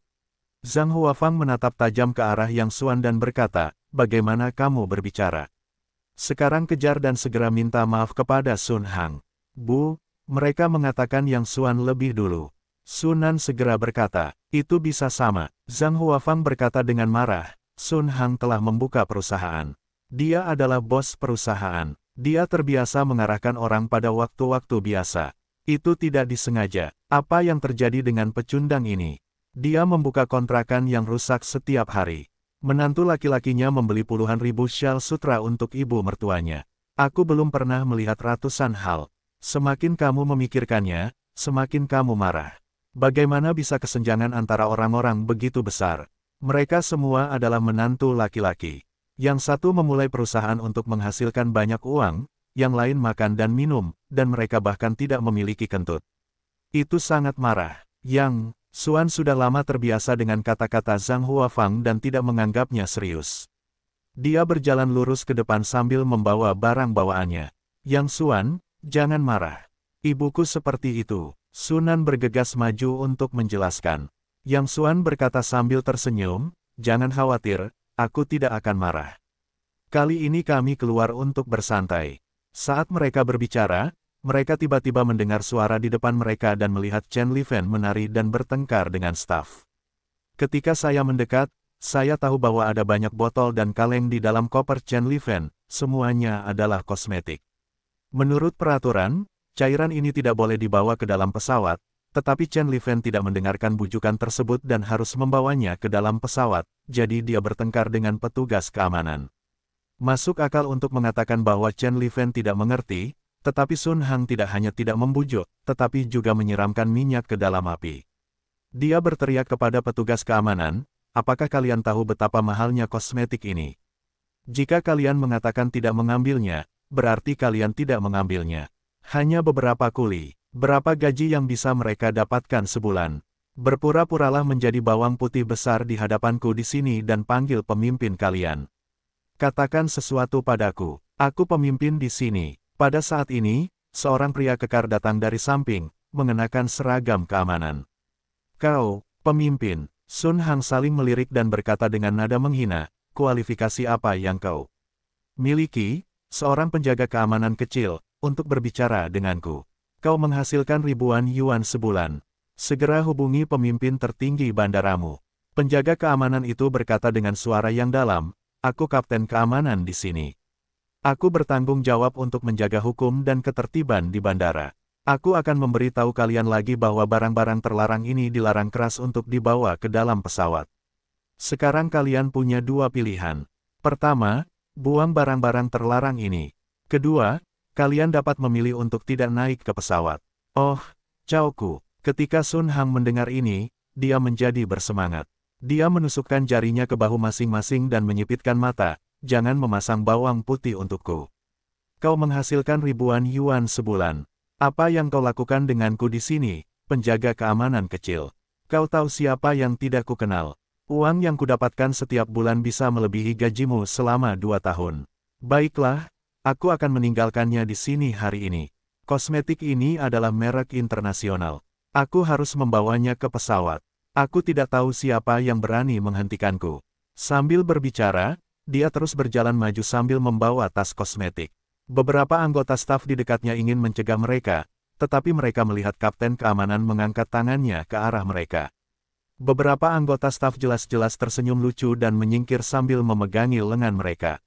Zhang Huafang menatap tajam ke arah Yang Suan dan berkata, bagaimana kamu berbicara? Sekarang kejar dan segera minta maaf kepada Sun Hang. Bu, mereka mengatakan Yang Suan lebih dulu. Sunan segera berkata, itu bisa sama. Zhang Huafang berkata dengan marah, Sun Hang telah membuka perusahaan. Dia adalah bos perusahaan. Dia terbiasa mengarahkan orang pada waktu-waktu biasa. Itu tidak disengaja. Apa yang terjadi dengan pecundang ini? Dia membuka kontrakan yang rusak setiap hari. Menantu laki-lakinya membeli puluhan ribu syal sutra untuk ibu mertuanya. Aku belum pernah melihat ratusan hal. Semakin kamu memikirkannya, semakin kamu marah. Bagaimana bisa kesenjangan antara orang-orang begitu besar? Mereka semua adalah menantu laki-laki. Yang satu memulai perusahaan untuk menghasilkan banyak uang, yang lain makan dan minum, dan mereka bahkan tidak memiliki kentut. Itu sangat marah. Yang, Suan sudah lama terbiasa dengan kata-kata Zhang Huafang dan tidak menganggapnya serius. Dia berjalan lurus ke depan sambil membawa barang bawaannya. Yang Suan, jangan marah. Ibuku seperti itu. Sunan bergegas maju untuk menjelaskan. Yang Suan berkata sambil tersenyum, jangan khawatir, Aku tidak akan marah. Kali ini kami keluar untuk bersantai. Saat mereka berbicara, mereka tiba-tiba mendengar suara di depan mereka dan melihat Chen Li Fan menari dan bertengkar dengan staf. Ketika saya mendekat, saya tahu bahwa ada banyak botol dan kaleng di dalam koper Chen Li Fan. semuanya adalah kosmetik. Menurut peraturan, cairan ini tidak boleh dibawa ke dalam pesawat, tetapi Chen Liven tidak mendengarkan bujukan tersebut dan harus membawanya ke dalam pesawat, jadi dia bertengkar dengan petugas keamanan. Masuk akal untuk mengatakan bahwa Chen Liven tidak mengerti, tetapi Sun Hang tidak hanya tidak membujuk, tetapi juga menyiramkan minyak ke dalam api. Dia berteriak kepada petugas keamanan, apakah kalian tahu betapa mahalnya kosmetik ini? Jika kalian mengatakan tidak mengambilnya, berarti kalian tidak mengambilnya. Hanya beberapa kuli. Berapa gaji yang bisa mereka dapatkan sebulan? Berpura-puralah menjadi bawang putih besar di hadapanku di sini dan panggil pemimpin kalian. Katakan sesuatu padaku. Aku pemimpin di sini. Pada saat ini, seorang pria kekar datang dari samping, mengenakan seragam keamanan. Kau, pemimpin, Sun Hang saling melirik dan berkata dengan nada menghina, kualifikasi apa yang kau miliki, seorang penjaga keamanan kecil, untuk berbicara denganku kau menghasilkan ribuan yuan sebulan. Segera hubungi pemimpin tertinggi bandaramu. Penjaga keamanan itu berkata dengan suara yang dalam, aku kapten keamanan di sini. Aku bertanggung jawab untuk menjaga hukum dan ketertiban di bandara. Aku akan memberitahu kalian lagi bahwa barang-barang terlarang ini dilarang keras untuk dibawa ke dalam pesawat. Sekarang kalian punya dua pilihan. Pertama, buang barang-barang terlarang ini. Kedua, kalian dapat memilih untuk tidak naik ke pesawat. Oh, Chaoku. Ketika Sun Hang mendengar ini, dia menjadi bersemangat. Dia menusukkan jarinya ke bahu masing-masing dan menyipitkan mata, jangan memasang bawang putih untukku. Kau menghasilkan ribuan yuan sebulan. Apa yang kau lakukan denganku di sini, penjaga keamanan kecil? Kau tahu siapa yang tidak kukenal. Uang yang kudapatkan setiap bulan bisa melebihi gajimu selama dua tahun. Baiklah, Aku akan meninggalkannya di sini hari ini. Kosmetik ini adalah merek internasional. Aku harus membawanya ke pesawat. Aku tidak tahu siapa yang berani menghentikanku. Sambil berbicara, dia terus berjalan maju sambil membawa tas kosmetik. Beberapa anggota staf di dekatnya ingin mencegah mereka, tetapi mereka melihat kapten keamanan mengangkat tangannya ke arah mereka. Beberapa anggota staf jelas-jelas tersenyum lucu dan menyingkir sambil memegangi lengan mereka.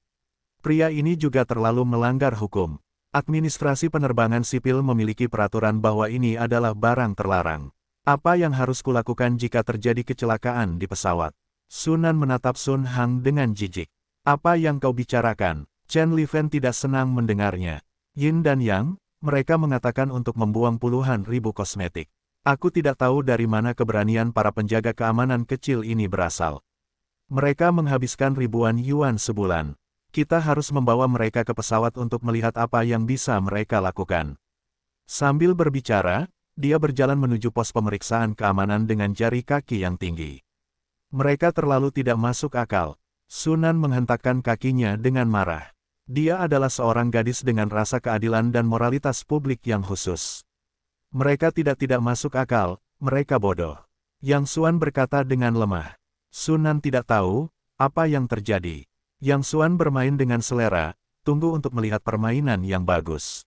Pria ini juga terlalu melanggar hukum. Administrasi penerbangan sipil memiliki peraturan bahwa ini adalah barang terlarang. Apa yang harus kulakukan jika terjadi kecelakaan di pesawat? Sunan menatap Sun Hang dengan jijik. Apa yang kau bicarakan? Chen Li Fen tidak senang mendengarnya. Yin dan Yang, mereka mengatakan untuk membuang puluhan ribu kosmetik. Aku tidak tahu dari mana keberanian para penjaga keamanan kecil ini berasal. Mereka menghabiskan ribuan yuan sebulan, kita harus membawa mereka ke pesawat untuk melihat apa yang bisa mereka lakukan. Sambil berbicara, dia berjalan menuju pos pemeriksaan keamanan dengan jari kaki yang tinggi. Mereka terlalu tidak masuk akal. Sunan menghentakkan kakinya dengan marah. Dia adalah seorang gadis dengan rasa keadilan dan moralitas publik yang khusus. Mereka tidak-tidak masuk akal, mereka bodoh. Yang Suan berkata dengan lemah. Sunan tidak tahu, apa yang terjadi. Yang Suan bermain dengan selera, tunggu untuk melihat permainan yang bagus.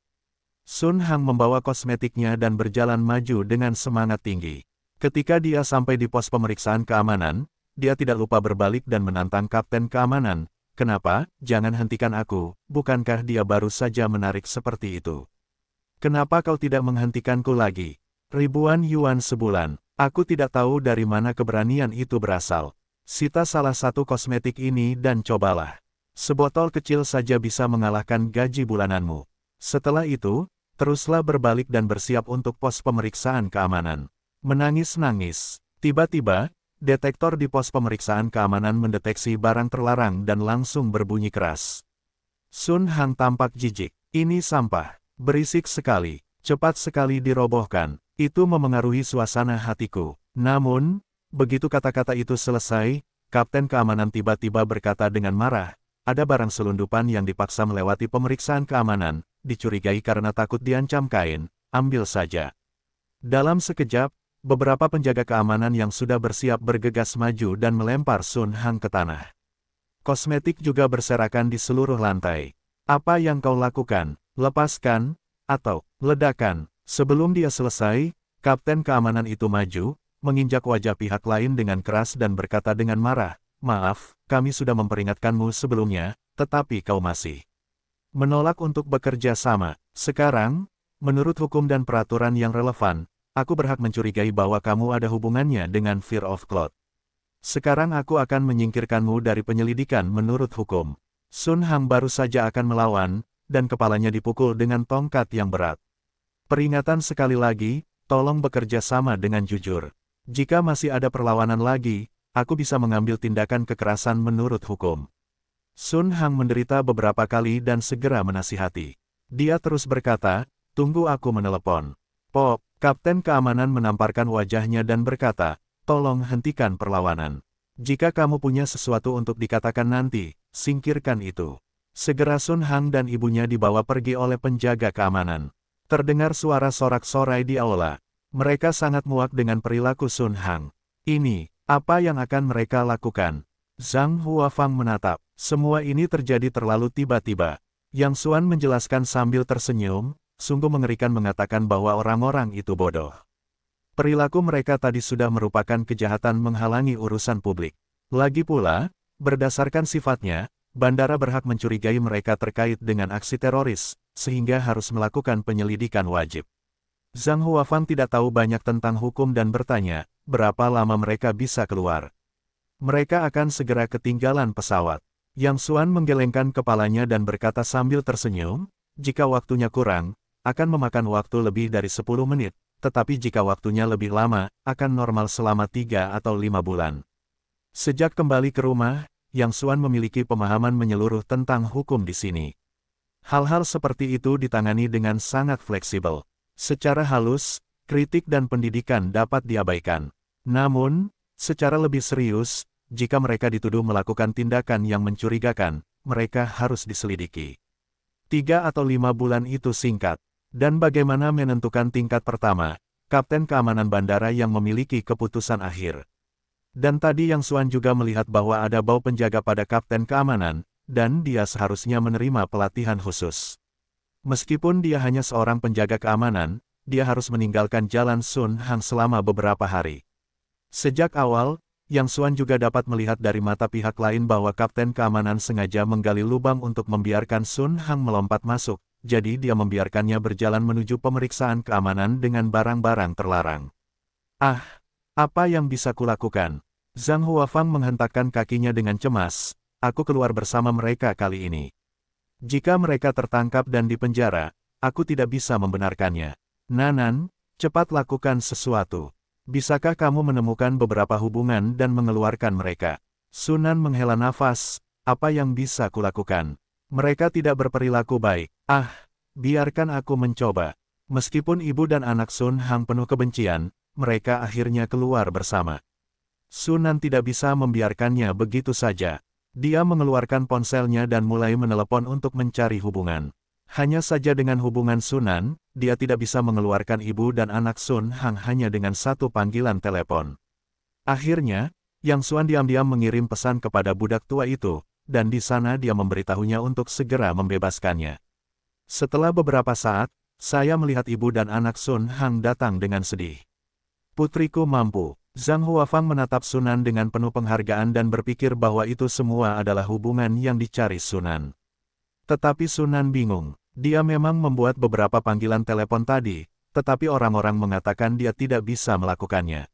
Sun Hang membawa kosmetiknya dan berjalan maju dengan semangat tinggi. Ketika dia sampai di pos pemeriksaan keamanan, dia tidak lupa berbalik dan menantang Kapten Keamanan. Kenapa, jangan hentikan aku, bukankah dia baru saja menarik seperti itu? Kenapa kau tidak menghentikanku lagi? Ribuan yuan sebulan, aku tidak tahu dari mana keberanian itu berasal. Sita salah satu kosmetik ini dan cobalah. Sebotol kecil saja bisa mengalahkan gaji bulananmu. Setelah itu, teruslah berbalik dan bersiap untuk pos pemeriksaan keamanan. Menangis-nangis. Tiba-tiba, detektor di pos pemeriksaan keamanan mendeteksi barang terlarang dan langsung berbunyi keras. Sun Hang tampak jijik. Ini sampah. Berisik sekali. Cepat sekali dirobohkan. Itu memengaruhi suasana hatiku. Namun, Begitu kata-kata itu selesai, Kapten Keamanan tiba-tiba berkata dengan marah, ada barang selundupan yang dipaksa melewati pemeriksaan keamanan, dicurigai karena takut diancam kain, ambil saja. Dalam sekejap, beberapa penjaga keamanan yang sudah bersiap bergegas maju dan melempar Sun Hang ke tanah. Kosmetik juga berserakan di seluruh lantai. Apa yang kau lakukan, lepaskan, atau ledakan? Sebelum dia selesai, Kapten Keamanan itu maju, menginjak wajah pihak lain dengan keras dan berkata dengan marah, Maaf, kami sudah memperingatkanmu sebelumnya, tetapi kau masih menolak untuk bekerja sama. Sekarang, menurut hukum dan peraturan yang relevan, aku berhak mencurigai bahwa kamu ada hubungannya dengan Fear of Cloud. Sekarang aku akan menyingkirkanmu dari penyelidikan menurut hukum. Sun Hang baru saja akan melawan, dan kepalanya dipukul dengan tongkat yang berat. Peringatan sekali lagi, tolong bekerja sama dengan jujur. Jika masih ada perlawanan lagi, aku bisa mengambil tindakan kekerasan menurut hukum. Sun Hang menderita beberapa kali dan segera menasihati. Dia terus berkata, tunggu aku menelepon. Pop, Kapten Keamanan menamparkan wajahnya dan berkata, tolong hentikan perlawanan. Jika kamu punya sesuatu untuk dikatakan nanti, singkirkan itu. Segera Sun Hang dan ibunya dibawa pergi oleh penjaga keamanan. Terdengar suara sorak-sorai di aula, mereka sangat muak dengan perilaku Sun Hang. Ini, apa yang akan mereka lakukan? Zhang Huafang menatap, semua ini terjadi terlalu tiba-tiba. Yang Suan menjelaskan sambil tersenyum, sungguh mengerikan mengatakan bahwa orang-orang itu bodoh. Perilaku mereka tadi sudah merupakan kejahatan menghalangi urusan publik. Lagi pula, berdasarkan sifatnya, bandara berhak mencurigai mereka terkait dengan aksi teroris, sehingga harus melakukan penyelidikan wajib. Zhang Huafan tidak tahu banyak tentang hukum dan bertanya, berapa lama mereka bisa keluar. Mereka akan segera ketinggalan pesawat. Yang Suan menggelengkan kepalanya dan berkata sambil tersenyum, jika waktunya kurang, akan memakan waktu lebih dari 10 menit, tetapi jika waktunya lebih lama, akan normal selama 3 atau 5 bulan. Sejak kembali ke rumah, Yang Suan memiliki pemahaman menyeluruh tentang hukum di sini. Hal-hal seperti itu ditangani dengan sangat fleksibel. Secara halus, kritik dan pendidikan dapat diabaikan. Namun, secara lebih serius, jika mereka dituduh melakukan tindakan yang mencurigakan, mereka harus diselidiki. Tiga atau lima bulan itu singkat. Dan bagaimana menentukan tingkat pertama, Kapten Keamanan Bandara yang memiliki keputusan akhir. Dan tadi Yang Suan juga melihat bahwa ada bau penjaga pada Kapten Keamanan, dan dia seharusnya menerima pelatihan khusus. Meskipun dia hanya seorang penjaga keamanan, dia harus meninggalkan jalan Sun Hang selama beberapa hari. Sejak awal, Yang Xuan juga dapat melihat dari mata pihak lain bahwa Kapten Keamanan sengaja menggali lubang untuk membiarkan Sun Hang melompat masuk, jadi dia membiarkannya berjalan menuju pemeriksaan keamanan dengan barang-barang terlarang. Ah, apa yang bisa kulakukan? Zhang Huafang menghentakkan kakinya dengan cemas, aku keluar bersama mereka kali ini. Jika mereka tertangkap dan dipenjara, aku tidak bisa membenarkannya. Nanan, cepat lakukan sesuatu. Bisakah kamu menemukan beberapa hubungan dan mengeluarkan mereka? Sunan menghela nafas, apa yang bisa kulakukan? Mereka tidak berperilaku baik. Ah, biarkan aku mencoba. Meskipun ibu dan anak Sun Hang penuh kebencian, mereka akhirnya keluar bersama. Sunan tidak bisa membiarkannya begitu saja. Dia mengeluarkan ponselnya dan mulai menelepon untuk mencari hubungan. Hanya saja dengan hubungan Sunan, dia tidak bisa mengeluarkan ibu dan anak Sun Hang hanya dengan satu panggilan telepon. Akhirnya, Yang Suan diam-diam mengirim pesan kepada budak tua itu, dan di sana dia memberitahunya untuk segera membebaskannya. Setelah beberapa saat, saya melihat ibu dan anak Sun Hang datang dengan sedih. Putriku mampu. Zhang Huafang menatap Sunan dengan penuh penghargaan dan berpikir bahwa itu semua adalah hubungan yang dicari Sunan. Tetapi Sunan bingung. Dia memang membuat beberapa panggilan telepon tadi, tetapi orang-orang mengatakan dia tidak bisa melakukannya.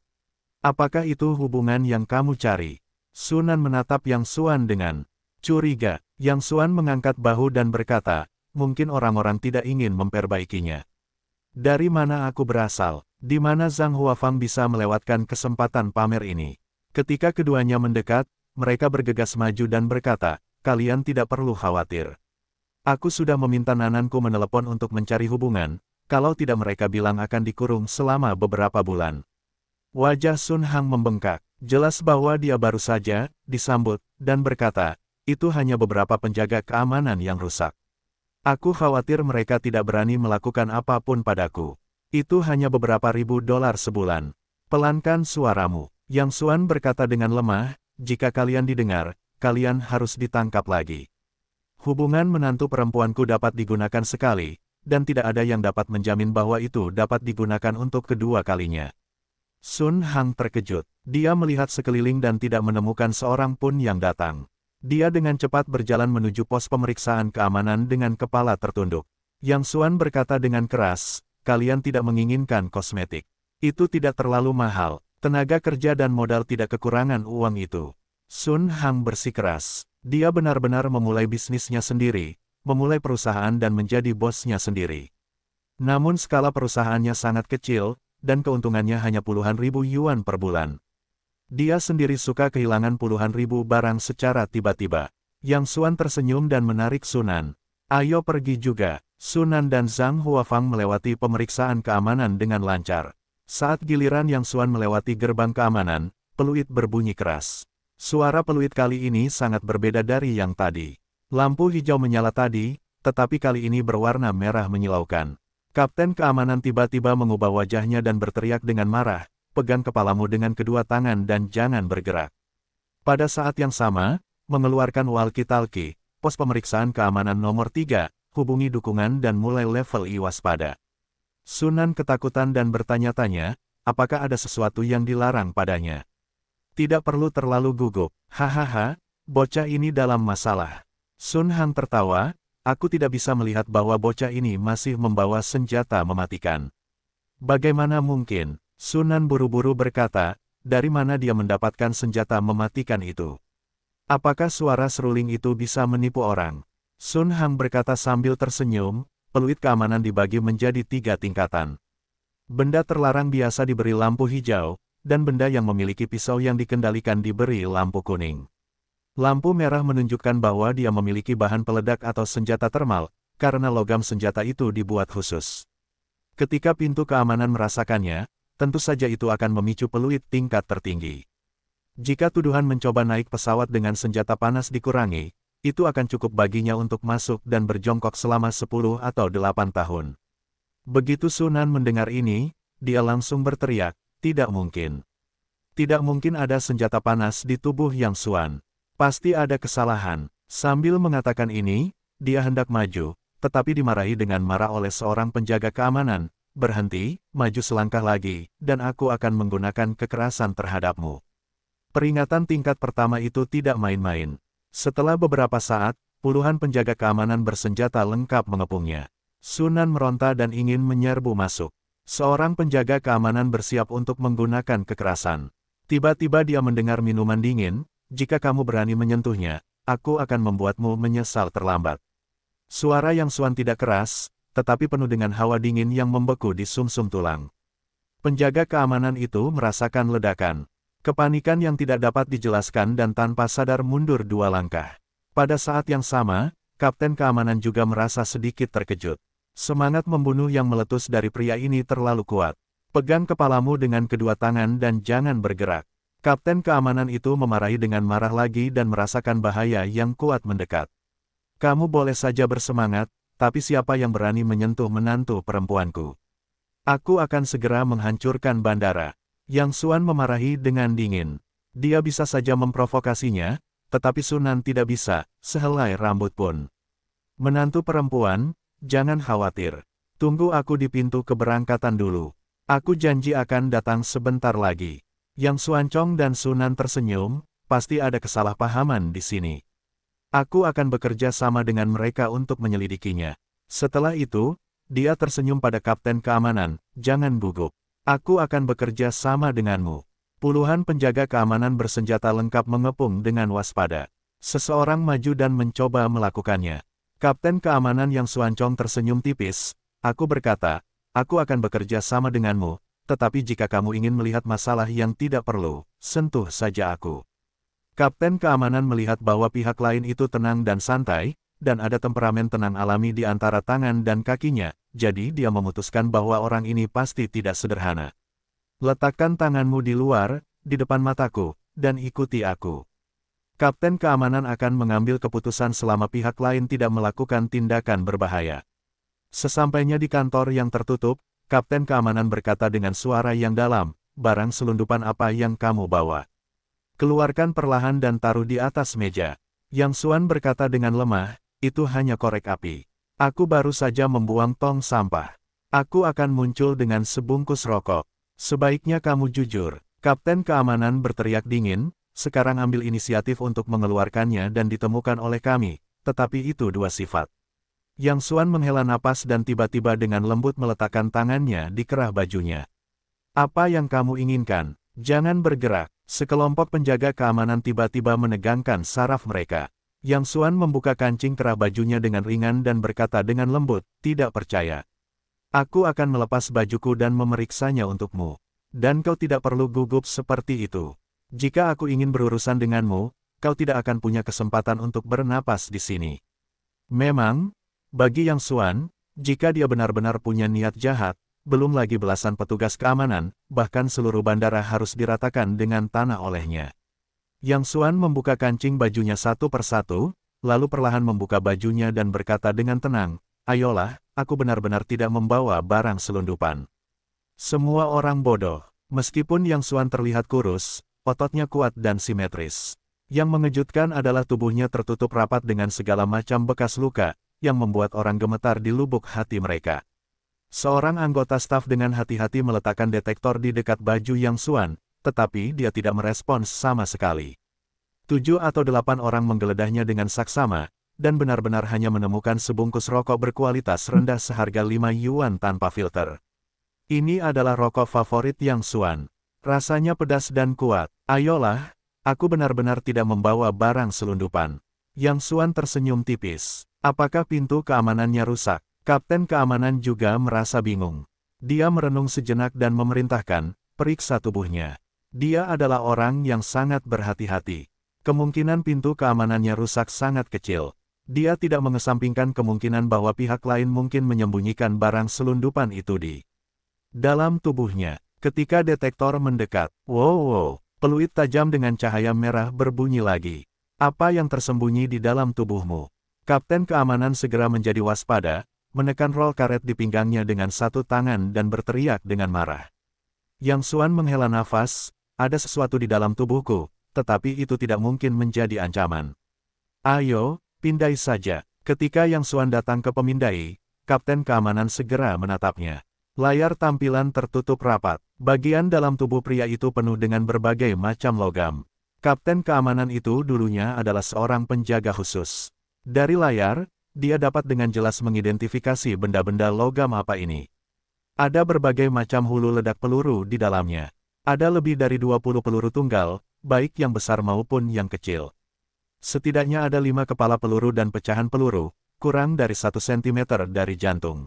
Apakah itu hubungan yang kamu cari? Sunan menatap Yang Suan dengan curiga. Yang Suan mengangkat bahu dan berkata, mungkin orang-orang tidak ingin memperbaikinya. Dari mana aku berasal? di mana Zhang Huafang bisa melewatkan kesempatan pamer ini. Ketika keduanya mendekat, mereka bergegas maju dan berkata, kalian tidak perlu khawatir. Aku sudah meminta Nananku menelepon untuk mencari hubungan, kalau tidak mereka bilang akan dikurung selama beberapa bulan. Wajah Sun Hang membengkak, jelas bahwa dia baru saja disambut, dan berkata, itu hanya beberapa penjaga keamanan yang rusak. Aku khawatir mereka tidak berani melakukan apapun padaku. Itu hanya beberapa ribu dolar sebulan. Pelankan suaramu. Yang Suan berkata dengan lemah, jika kalian didengar, kalian harus ditangkap lagi. Hubungan menantu perempuanku dapat digunakan sekali, dan tidak ada yang dapat menjamin bahwa itu dapat digunakan untuk kedua kalinya. Sun Hang terkejut. Dia melihat sekeliling dan tidak menemukan seorang pun yang datang. Dia dengan cepat berjalan menuju pos pemeriksaan keamanan dengan kepala tertunduk. Yang Suan berkata dengan keras, kalian tidak menginginkan kosmetik. Itu tidak terlalu mahal, tenaga kerja dan modal tidak kekurangan uang itu. Sun Hang bersikeras. Dia benar-benar memulai bisnisnya sendiri, memulai perusahaan dan menjadi bosnya sendiri. Namun skala perusahaannya sangat kecil, dan keuntungannya hanya puluhan ribu yuan per bulan. Dia sendiri suka kehilangan puluhan ribu barang secara tiba-tiba. Yang Suan tersenyum dan menarik Sunan, Ayo pergi juga. Sunan dan Zhang Huafang melewati pemeriksaan keamanan dengan lancar. Saat giliran Yang Suan melewati gerbang keamanan, peluit berbunyi keras. Suara peluit kali ini sangat berbeda dari yang tadi. Lampu hijau menyala tadi, tetapi kali ini berwarna merah menyilaukan. Kapten keamanan tiba-tiba mengubah wajahnya dan berteriak dengan marah, pegang kepalamu dengan kedua tangan dan jangan bergerak. Pada saat yang sama, mengeluarkan walkie-talkie, pos pemeriksaan keamanan nomor 3, hubungi dukungan dan mulai level iwaspada. Sunan ketakutan dan bertanya-tanya, apakah ada sesuatu yang dilarang padanya. Tidak perlu terlalu gugup, hahaha, bocah ini dalam masalah. Sun Hang tertawa, aku tidak bisa melihat bahwa bocah ini masih membawa senjata mematikan. Bagaimana mungkin, Sunan buru-buru berkata, dari mana dia mendapatkan senjata mematikan itu? Apakah suara seruling itu bisa menipu orang? Sun Hang berkata sambil tersenyum, peluit keamanan dibagi menjadi tiga tingkatan. Benda terlarang biasa diberi lampu hijau, dan benda yang memiliki pisau yang dikendalikan diberi lampu kuning. Lampu merah menunjukkan bahwa dia memiliki bahan peledak atau senjata termal, karena logam senjata itu dibuat khusus. Ketika pintu keamanan merasakannya, tentu saja itu akan memicu peluit tingkat tertinggi. Jika tuduhan mencoba naik pesawat dengan senjata panas dikurangi, itu akan cukup baginya untuk masuk dan berjongkok selama 10 atau 8 tahun. Begitu Sunan mendengar ini, dia langsung berteriak, tidak mungkin. Tidak mungkin ada senjata panas di tubuh Yang Suan. Pasti ada kesalahan. Sambil mengatakan ini, dia hendak maju, tetapi dimarahi dengan marah oleh seorang penjaga keamanan. Berhenti, maju selangkah lagi, dan aku akan menggunakan kekerasan terhadapmu. Peringatan tingkat pertama itu tidak main-main. Setelah beberapa saat, puluhan penjaga keamanan bersenjata lengkap mengepungnya. Sunan meronta dan ingin menyerbu masuk. Seorang penjaga keamanan bersiap untuk menggunakan kekerasan. Tiba-tiba dia mendengar minuman dingin, jika kamu berani menyentuhnya, aku akan membuatmu menyesal terlambat. Suara yang suan tidak keras, tetapi penuh dengan hawa dingin yang membeku di sumsum -sum tulang. Penjaga keamanan itu merasakan ledakan. Kepanikan yang tidak dapat dijelaskan dan tanpa sadar mundur dua langkah. Pada saat yang sama, Kapten Keamanan juga merasa sedikit terkejut. Semangat membunuh yang meletus dari pria ini terlalu kuat. Pegang kepalamu dengan kedua tangan dan jangan bergerak. Kapten Keamanan itu memarahi dengan marah lagi dan merasakan bahaya yang kuat mendekat. Kamu boleh saja bersemangat, tapi siapa yang berani menyentuh menantu perempuanku? Aku akan segera menghancurkan bandara. Yang Suan memarahi dengan dingin. Dia bisa saja memprovokasinya, tetapi Sunan tidak bisa, sehelai rambut pun. Menantu perempuan, jangan khawatir. Tunggu aku di pintu keberangkatan dulu. Aku janji akan datang sebentar lagi. Yang Suan Suancong dan Sunan tersenyum, pasti ada kesalahpahaman di sini. Aku akan bekerja sama dengan mereka untuk menyelidikinya. Setelah itu, dia tersenyum pada Kapten Keamanan, jangan gugup. Aku akan bekerja sama denganmu. Puluhan penjaga keamanan bersenjata lengkap mengepung dengan waspada. Seseorang maju dan mencoba melakukannya. Kapten keamanan yang suancong tersenyum tipis. Aku berkata, aku akan bekerja sama denganmu, tetapi jika kamu ingin melihat masalah yang tidak perlu, sentuh saja aku. Kapten keamanan melihat bahwa pihak lain itu tenang dan santai, dan ada temperamen tenang alami di antara tangan dan kakinya, jadi dia memutuskan bahwa orang ini pasti tidak sederhana. Letakkan tanganmu di luar, di depan mataku, dan ikuti aku. Kapten keamanan akan mengambil keputusan selama pihak lain tidak melakukan tindakan berbahaya. Sesampainya di kantor yang tertutup, Kapten keamanan berkata dengan suara yang dalam, barang selundupan apa yang kamu bawa. Keluarkan perlahan dan taruh di atas meja. Yang Suan berkata dengan lemah, itu hanya korek api. Aku baru saja membuang tong sampah. Aku akan muncul dengan sebungkus rokok. Sebaiknya kamu jujur. Kapten keamanan berteriak dingin, sekarang ambil inisiatif untuk mengeluarkannya dan ditemukan oleh kami, tetapi itu dua sifat. Yang Suan menghela napas dan tiba-tiba dengan lembut meletakkan tangannya di kerah bajunya. Apa yang kamu inginkan? Jangan bergerak. Sekelompok penjaga keamanan tiba-tiba menegangkan saraf mereka. Yang Suan membuka kancing kerah bajunya dengan ringan dan berkata dengan lembut, tidak percaya. Aku akan melepas bajuku dan memeriksanya untukmu. Dan kau tidak perlu gugup seperti itu. Jika aku ingin berurusan denganmu, kau tidak akan punya kesempatan untuk bernapas di sini. Memang, bagi Yang Suan, jika dia benar-benar punya niat jahat, belum lagi belasan petugas keamanan, bahkan seluruh bandara harus diratakan dengan tanah olehnya. Yang Suan membuka kancing bajunya satu persatu, lalu perlahan membuka bajunya dan berkata dengan tenang, Ayolah, aku benar-benar tidak membawa barang selundupan. Semua orang bodoh. Meskipun Yang Suan terlihat kurus, ototnya kuat dan simetris. Yang mengejutkan adalah tubuhnya tertutup rapat dengan segala macam bekas luka, yang membuat orang gemetar di lubuk hati mereka. Seorang anggota staf dengan hati-hati meletakkan detektor di dekat baju Yang Suan, tetapi dia tidak merespons sama sekali. Tujuh atau delapan orang menggeledahnya dengan saksama, dan benar-benar hanya menemukan sebungkus rokok berkualitas rendah seharga lima yuan tanpa filter. Ini adalah rokok favorit yang Suan. Rasanya pedas dan kuat. Ayolah, aku benar-benar tidak membawa barang selundupan. Yang Suan tersenyum tipis. Apakah pintu keamanannya rusak? Kapten keamanan juga merasa bingung. Dia merenung sejenak dan memerintahkan, periksa tubuhnya. Dia adalah orang yang sangat berhati-hati. Kemungkinan pintu keamanannya rusak sangat kecil. Dia tidak mengesampingkan kemungkinan bahwa pihak lain mungkin menyembunyikan barang selundupan itu di dalam tubuhnya. Ketika detektor mendekat, wow, wow, peluit tajam dengan cahaya merah berbunyi lagi. Apa yang tersembunyi di dalam tubuhmu? Kapten keamanan segera menjadi waspada, menekan roll karet di pinggangnya dengan satu tangan dan berteriak dengan marah. Yang Suan menghela nafas, ada sesuatu di dalam tubuhku, tetapi itu tidak mungkin menjadi ancaman. Ayo, pindai saja. Ketika Yang Suan datang ke pemindai, Kapten Keamanan segera menatapnya. Layar tampilan tertutup rapat. Bagian dalam tubuh pria itu penuh dengan berbagai macam logam. Kapten Keamanan itu dulunya adalah seorang penjaga khusus. Dari layar, dia dapat dengan jelas mengidentifikasi benda-benda logam apa ini. Ada berbagai macam hulu ledak peluru di dalamnya. Ada lebih dari 20 peluru tunggal, baik yang besar maupun yang kecil. Setidaknya ada lima kepala peluru dan pecahan peluru, kurang dari satu sentimeter dari jantung.